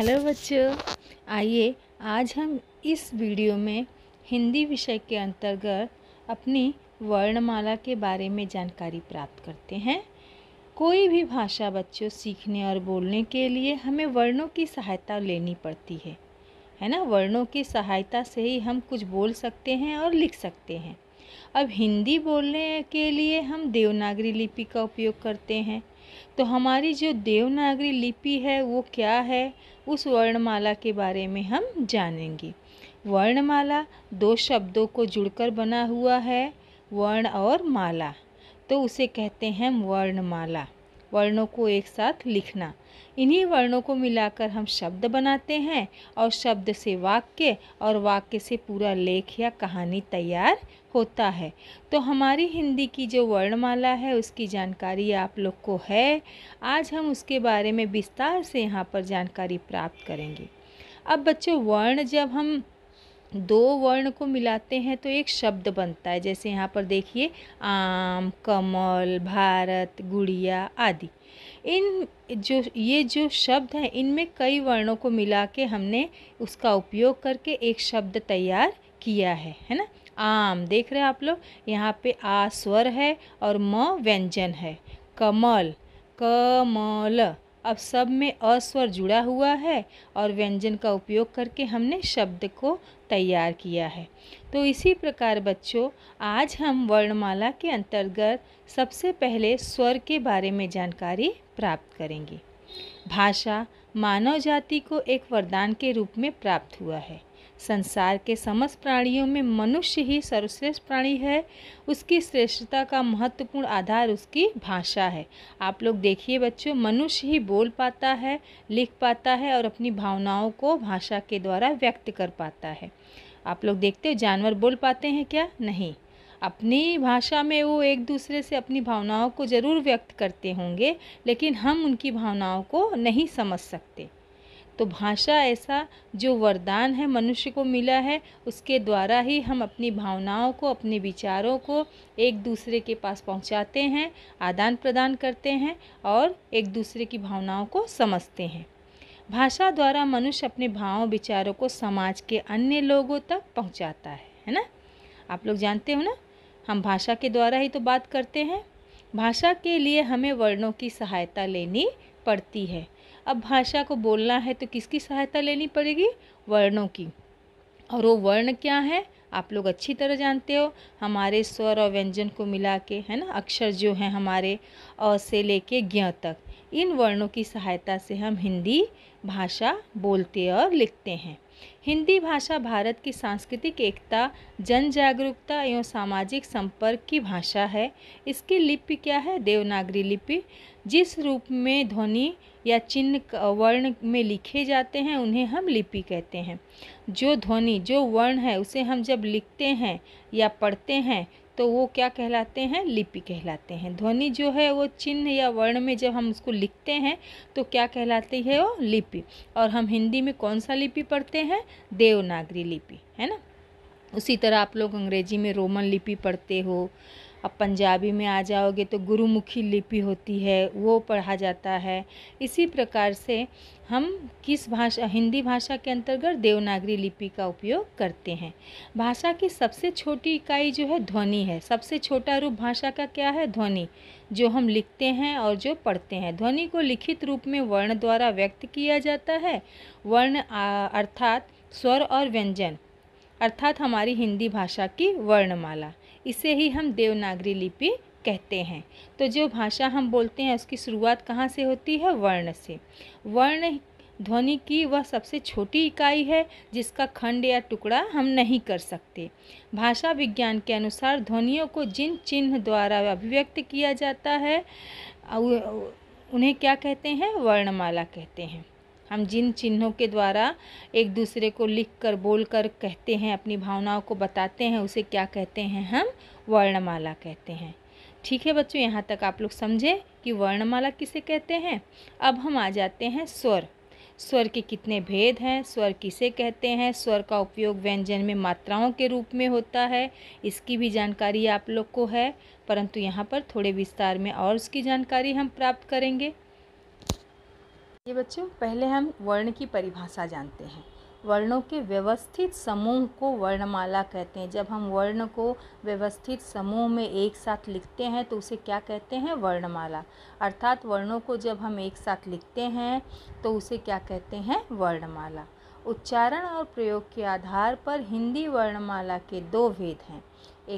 hello बच्चों आइए आज हम इस वीडियो में हिंदी विषय के अंतर्गत अपनी वर्णमाला के बारे में जानकारी प्राप्त करते हैं कोई भी भाषा बच्चों सीखने और बोलने के लिए हमें वर्णों की सहायता लेनी पड़ती है है ना वर्णों की सहायता से ही हम कुछ बोल सकते हैं और लिख सकते हैं अब हिंदी बोलने के लिए हम देवनागरी लिपि का उपयोग करते हैं तो हमारी जो देवनागरी लिपि है वो क्या है उस वर्णमाला के बारे में हम जानेंगे वर्णमाला दो शब्दों को जुड़कर बना हुआ है वर्ण और माला तो उसे कहते हैं वर्णमाला वर्णों को एक साथ लिखना इन्हीं वर्णों को मिलाकर हम शब्द बनाते हैं और शब्द से वाक्य और वाक्य से पूरा लेख या कहानी तैयार होता है तो हमारी हिंदी की जो वर्णमाला है उसकी जानकारी आप लोग को है आज हम उसके बारे में विस्तार से यहाँ पर जानकारी प्राप्त करेंगे अब बच्चों वर्ण जब हम दो वर्ण को मिलाते हैं तो एक शब्द बनता है जैसे यहाँ पर देखिए आम कमल भारत गुड़िया आदि इन जो ये जो शब्द हैं इनमें कई वर्णों को मिला के हमने उसका उपयोग करके एक शब्द तैयार किया है है ना आम देख रहे हैं आप लोग यहाँ पे आ स्वर है और म व्यंजन है कमल कमल अब सब में अस्वर जुड़ा हुआ है और व्यंजन का उपयोग करके हमने शब्द को तैयार किया है तो इसी प्रकार बच्चों आज हम वर्णमाला के अंतर्गत सबसे पहले स्वर के बारे में जानकारी प्राप्त करेंगे भाषा मानव जाति को एक वरदान के रूप में प्राप्त हुआ है संसार के समस्त प्राणियों में मनुष्य ही सर्वश्रेष्ठ प्राणी है उसकी श्रेष्ठता का महत्वपूर्ण आधार उसकी भाषा है आप लोग देखिए बच्चों मनुष्य ही बोल पाता है लिख पाता है और अपनी भावनाओं को भाषा के द्वारा व्यक्त कर पाता है आप लोग देखते हो जानवर बोल पाते हैं क्या नहीं अपनी भाषा में वो एक दूसरे से अपनी भावनाओं को ज़रूर व्यक्त करते होंगे लेकिन हम उनकी भावनाओं को नहीं समझ सकते तो भाषा ऐसा जो वरदान है मनुष्य को मिला है उसके द्वारा ही हम अपनी भावनाओं को अपने विचारों को एक दूसरे के पास पहुंचाते हैं आदान प्रदान करते हैं और एक दूसरे की भावनाओं को समझते हैं भाषा द्वारा मनुष्य अपने भावों विचारों को समाज के अन्य लोगों तक पहुँचाता है है ना आप लोग जानते हो ना हम भाषा के द्वारा ही तो बात करते हैं भाषा के लिए हमें वर्णों की सहायता लेनी पड़ती है अब भाषा को बोलना है तो किसकी सहायता लेनी पड़ेगी वर्णों की और वो वर्ण क्या है आप लोग अच्छी तरह जानते हो हमारे स्वर और व्यंजन को मिला के है ना अक्षर जो हैं हमारे अ से लेके ज्ञ तक इन वर्णों की सहायता से हम हिंदी भाषा बोलते और लिखते हैं हिंदी भाषा भारत की सांस्कृतिक एकता जन जागरूकता एवं सामाजिक संपर्क की भाषा है इसकी लिपि क्या है देवनागरी लिपि जिस रूप में ध्वनि या चिन्ह वर्ण में लिखे जाते हैं उन्हें हम लिपि कहते हैं जो ध्वनि जो वर्ण है उसे हम जब लिखते हैं या पढ़ते हैं तो वो क्या कहलाते हैं लिपि कहलाते हैं ध्वनि जो है वो चिन्ह या वर्ण में जब हम उसको लिखते हैं तो क्या कहलाती है वो लिपि और हम हिंदी में कौन सा लिपि पढ़ते हैं देवनागरी लिपि है ना उसी तरह आप लोग अंग्रेजी में रोमन लिपि पढ़ते हो अब पंजाबी में आ जाओगे तो गुरुमुखी लिपि होती है वो पढ़ा जाता है इसी प्रकार से हम किस भाषा हिंदी भाषा के अंतर्गत देवनागरी लिपि का उपयोग करते हैं भाषा की सबसे छोटी इकाई जो है ध्वनि है सबसे छोटा रूप भाषा का क्या है ध्वनि जो हम लिखते हैं और जो पढ़ते हैं ध्वनि को लिखित रूप में वर्ण द्वारा व्यक्त किया जाता है वर्ण अर्थात स्वर और व्यंजन अर्थात हमारी हिंदी भाषा की वर्णमाला इसे ही हम देवनागरी लिपि कहते हैं तो जो भाषा हम बोलते हैं उसकी शुरुआत कहाँ से होती है वर्ण से वर्ण ध्वनि की वह सबसे छोटी इकाई है जिसका खंड या टुकड़ा हम नहीं कर सकते भाषा विज्ञान के अनुसार ध्वनियों को जिन चिन्ह द्वारा अभिव्यक्त किया जाता है उन्हें क्या कहते हैं वर्णमाला कहते हैं हम जिन चिन्हों के द्वारा एक दूसरे को लिख कर बोल कर कहते हैं अपनी भावनाओं को बताते हैं उसे क्या कहते हैं हम वर्णमाला कहते हैं ठीक है बच्चों यहाँ तक आप लोग समझे कि वर्णमाला किसे कहते हैं अब हम आ जाते हैं स्वर स्वर के कितने भेद हैं स्वर किसे कहते हैं स्वर का उपयोग व्यंजन में मात्राओं के रूप में होता है इसकी भी जानकारी आप लोग को है परंतु यहाँ पर थोड़े विस्तार में और उसकी जानकारी हम प्राप्त करेंगे ये बच्चों पहले हम वर्ण की परिभाषा जानते हैं वर्णों के व्यवस्थित समूह को वर्णमाला कहते हैं जब हम वर्ण को व्यवस्थित समूह में एक साथ लिखते हैं तो उसे क्या कहते हैं वर्णमाला अर्थात वर्णों को जब हम एक साथ लिखते हैं तो उसे क्या कहते हैं वर्णमाला उच्चारण और प्रयोग के आधार पर हिंदी वर्णमाला के दो भेद हैं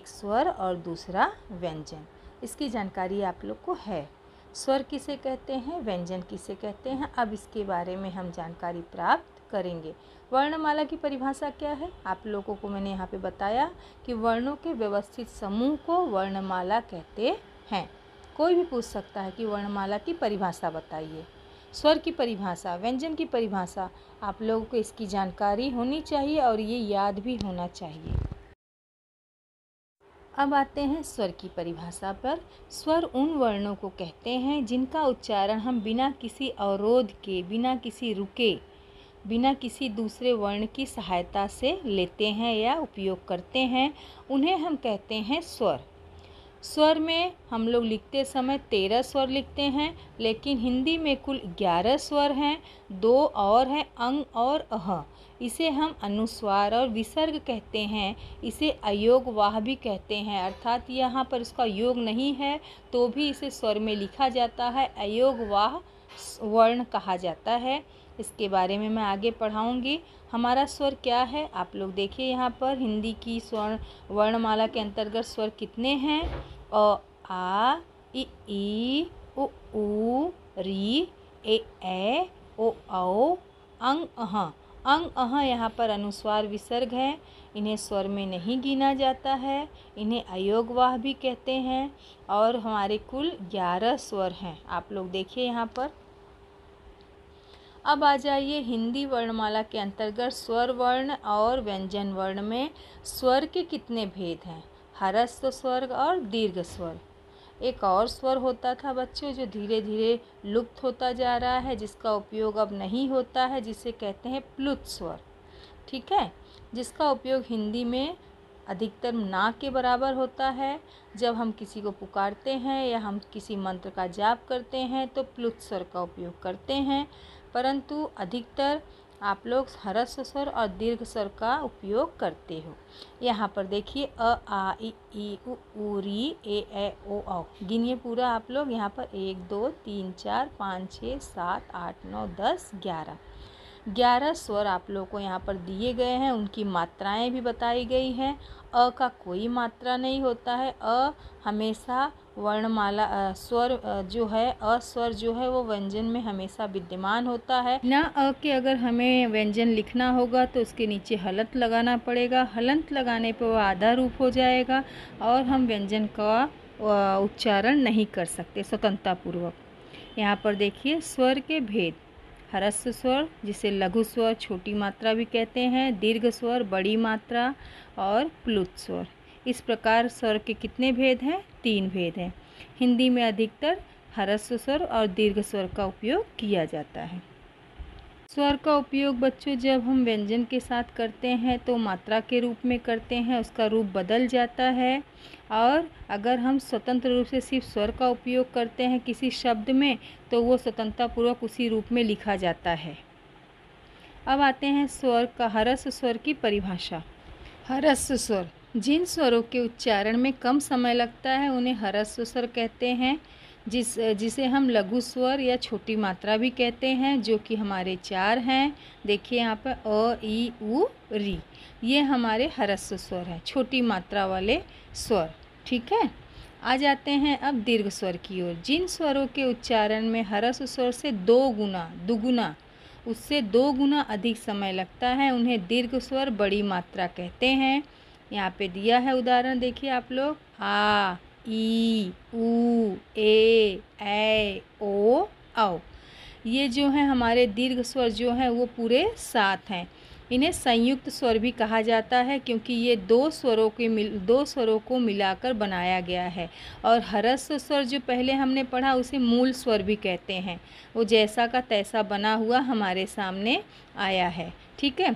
एक स्वर और दूसरा व्यंजन इसकी जानकारी आप लोग को है स्वर किसे कहते हैं व्यंजन किसे कहते हैं अब इसके बारे में हम जानकारी प्राप्त करेंगे वर्णमाला की परिभाषा क्या है आप लोगों को मैंने यहाँ पे बताया कि वर्णों के व्यवस्थित समूह को वर्णमाला कहते हैं कोई भी पूछ सकता है कि वर्णमाला की परिभाषा बताइए स्वर की परिभाषा व्यंजन की परिभाषा आप लोगों को इसकी जानकारी होनी चाहिए और ये याद भी होना चाहिए अब आते हैं स्वर की परिभाषा पर स्वर उन वर्णों को कहते हैं जिनका उच्चारण हम बिना किसी अवरोध के बिना किसी रुके बिना किसी दूसरे वर्ण की सहायता से लेते हैं या उपयोग करते हैं उन्हें हम कहते हैं स्वर स्वर में हम लोग लिखते समय तेरह स्वर लिखते हैं लेकिन हिंदी में कुल ग्यारह स्वर हैं दो और हैं अंग और अह इसे हम अनुस्वार और विसर्ग कहते हैं इसे अयोग वाह भी कहते हैं अर्थात यहाँ पर उसका योग नहीं है तो भी इसे स्वर में लिखा जाता है अयोग वाह वर्ण कहा जाता है इसके बारे में मैं आगे पढ़ाऊँगी हमारा स्वर क्या है आप लोग देखिए यहाँ पर हिंदी की स्वर्ण वर्णमाला के अंतर्गत स्वर कितने हैं अ आ इ ई उ ऊ री ए ए ओ औ अंग अह अंग अह यहाँ पर अनुस्वार विसर्ग है इन्हें स्वर में नहीं गिना जाता है इन्हें अयोगवाह भी कहते हैं और हमारे कुल ग्यारह स्वर हैं आप लोग देखिए यहाँ पर अब आ जाइए हिंदी वर्णमाला के अंतर्गत स्वर वर्ण और व्यंजन वर्ण में स्वर के कितने भेद हैं हरस्व स्वर्ग और दीर्घ स्वर्ग एक और स्वर होता था बच्चों जो धीरे धीरे लुप्त होता जा रहा है जिसका उपयोग अब नहीं होता है जिसे कहते हैं प्लुत स्वर ठीक है जिसका उपयोग हिंदी में अधिकतर ना के बराबर होता है जब हम किसी को पुकारते हैं या हम किसी मंत्र का जाप करते हैं तो प्लुत स्वर का उपयोग करते हैं परंतु अधिकतर आप लोग हरस स्वर और दीर्घ स्वर का उपयोग करते हो यहाँ पर देखिए अ आ ई उ री ए ए ओ औ गिनिए पूरा आप लोग यहाँ पर एक दो तीन चार पाँच छः सात आठ नौ दस ग्यारह ग्यारह स्वर आप लोग को यहाँ पर दिए गए हैं उनकी मात्राएं भी बताई गई हैं अ का कोई मात्रा नहीं होता है अ हमेशा वर्णमाला स्वर जो है अस्वर जो है वो व्यंजन में हमेशा विद्यमान होता है न अ के अगर हमें व्यंजन लिखना होगा तो उसके नीचे हलंत लगाना पड़ेगा हलंत लगाने पर वह आधा रूप हो जाएगा और हम व्यंजन का उच्चारण नहीं कर सकते स्वतंत्रतापूर्वक यहाँ पर देखिए स्वर के भेद हरस्व स्वर जिसे लघु स्वर छोटी मात्रा भी कहते हैं दीर्घ स्वर बड़ी मात्रा और प्लुत स्वर इस प्रकार स्वर के कितने भेद हैं तीन भेद हैं हिंदी में अधिकतर हरस्व स्वर और दीर्घ स्वर का उपयोग किया जाता है स्वर का उपयोग बच्चों जब हम व्यंजन के साथ करते हैं तो मात्रा के रूप में करते हैं उसका रूप बदल जाता है और अगर हम स्वतंत्र रूप से सिर्फ स्वर का उपयोग करते हैं किसी शब्द में तो वो स्वतंत्रतापूर्वक उसी रूप में लिखा जाता है अब आते हैं स्वर का हरस स्वर की परिभाषा हरस स्वर जिन स्वरों के उच्चारण में कम समय लगता है उन्हें हरस्व स्वर कहते हैं जिस जिसे हम लघु स्वर या छोटी मात्रा भी कहते हैं जो कि हमारे चार हैं देखिए यहाँ पर अ ई उ री ये हमारे हरस्व स्वर हैं छोटी मात्रा वाले स्वर ठीक है आ जाते हैं अब दीर्घ स्वर की ओर जिन स्वरों के उच्चारण में हरस्व स्वर से दो गुना दुगुना उससे दो गुना अधिक समय लगता है उन्हें दीर्घ स्वर बड़ी मात्रा कहते हैं यहाँ पे दिया है उदाहरण देखिए आप लोग आ ई ऊ ए ओ औ ये जो हैं हमारे दीर्घ स्वर जो हैं वो पूरे सात हैं इन्हें संयुक्त स्वर भी कहा जाता है क्योंकि ये दो स्वरों के मिल दो स्वरों को मिलाकर बनाया गया है और हरस्व स्वर जो पहले हमने पढ़ा उसे मूल स्वर भी कहते हैं वो जैसा का तैसा बना हुआ हमारे सामने आया है ठीक है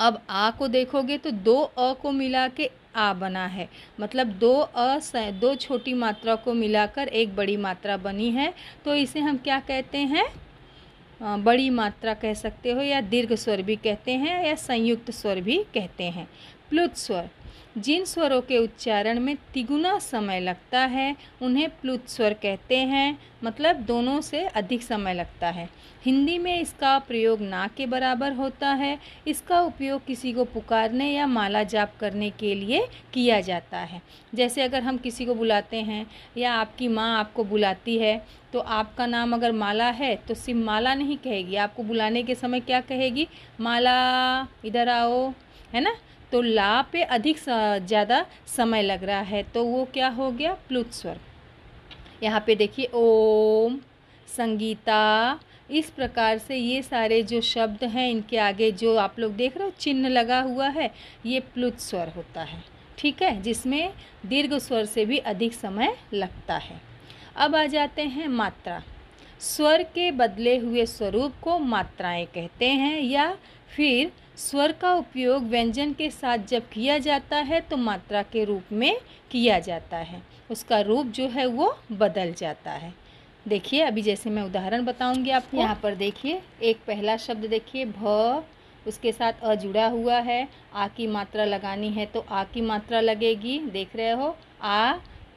अब आ को देखोगे तो दो अ को मिला के आ बना है मतलब दो अ दो छोटी मात्रा को मिलाकर एक बड़ी मात्रा बनी है तो इसे हम क्या कहते हैं बड़ी मात्रा कह सकते हो या दीर्घ स्वर भी कहते हैं या संयुक्त स्वर भी कहते हैं प्लुत स्वर जिन स्वरों के उच्चारण में तिगुना समय लगता है उन्हें प्लुत स्वर कहते हैं मतलब दोनों से अधिक समय लगता है हिंदी में इसका प्रयोग ना के बराबर होता है इसका उपयोग किसी को पुकारने या माला जाप करने के लिए किया जाता है जैसे अगर हम किसी को बुलाते हैं या आपकी माँ आपको बुलाती है तो आपका नाम अगर माला है तो सिर्फ माला नहीं कहेगी आपको बुलाने के समय क्या कहेगी माला इधर आओ है ना तो ला पे अधिक ज़्यादा समय लग रहा है तो वो क्या हो गया प्लुत स्वर यहाँ पे देखिए ओम संगीता इस प्रकार से ये सारे जो शब्द हैं इनके आगे जो आप लोग देख रहे हो चिन्ह लगा हुआ है ये प्लुत स्वर होता है ठीक है जिसमें दीर्घ स्वर से भी अधिक समय लगता है अब आ जाते हैं मात्रा स्वर के बदले हुए स्वरूप को मात्राएं कहते हैं या फिर स्वर का उपयोग व्यंजन के साथ जब किया जाता है तो मात्रा के रूप में किया जाता है उसका रूप जो है वो बदल जाता है देखिए अभी जैसे मैं उदाहरण बताऊंगी आपको यहाँ पर देखिए एक पहला शब्द देखिए भ उसके साथ अ जुड़ा हुआ है आ की मात्रा लगानी है तो आ की मात्रा लगेगी देख रहे हो आ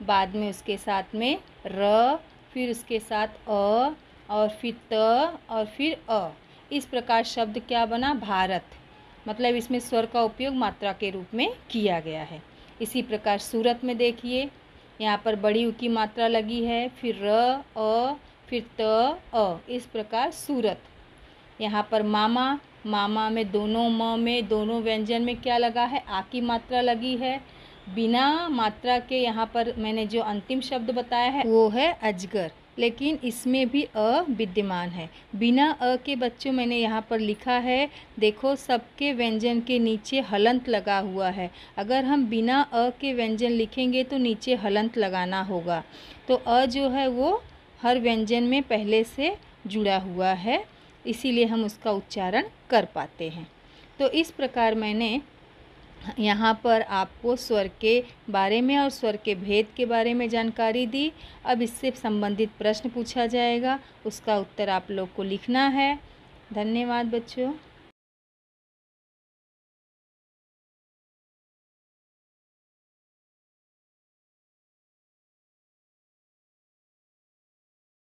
बाद में उसके साथ में र फिर उसके साथ अ और फिर त और फिर अ इस प्रकार शब्द क्या बना भारत मतलब इसमें स्वर का उपयोग मात्रा के रूप में किया गया है इसी प्रकार सूरत में देखिए यहाँ पर बड़ी ऊ की मात्रा लगी है फिर र अ फिर त अ इस प्रकार सूरत यहाँ पर मामा मामा में दोनों म में दोनों व्यंजन में क्या लगा है आ की मात्रा लगी है बिना मात्रा के यहाँ पर मैंने जो अंतिम शब्द बताया है वो है अजगर लेकिन इसमें भी अ विद्यमान है बिना अ के बच्चों मैंने यहाँ पर लिखा है देखो सबके व्यंजन के नीचे हलंत लगा हुआ है अगर हम बिना अ के व्यंजन लिखेंगे तो नीचे हलंत लगाना होगा तो अ जो है वो हर व्यंजन में पहले से जुड़ा हुआ है इसीलिए हम उसका उच्चारण कर पाते हैं तो इस प्रकार मैंने यहाँ पर आपको स्वर के बारे में और स्वर के भेद के बारे में जानकारी दी अब इससे संबंधित प्रश्न पूछा जाएगा उसका उत्तर आप लोग को लिखना है धन्यवाद बच्चों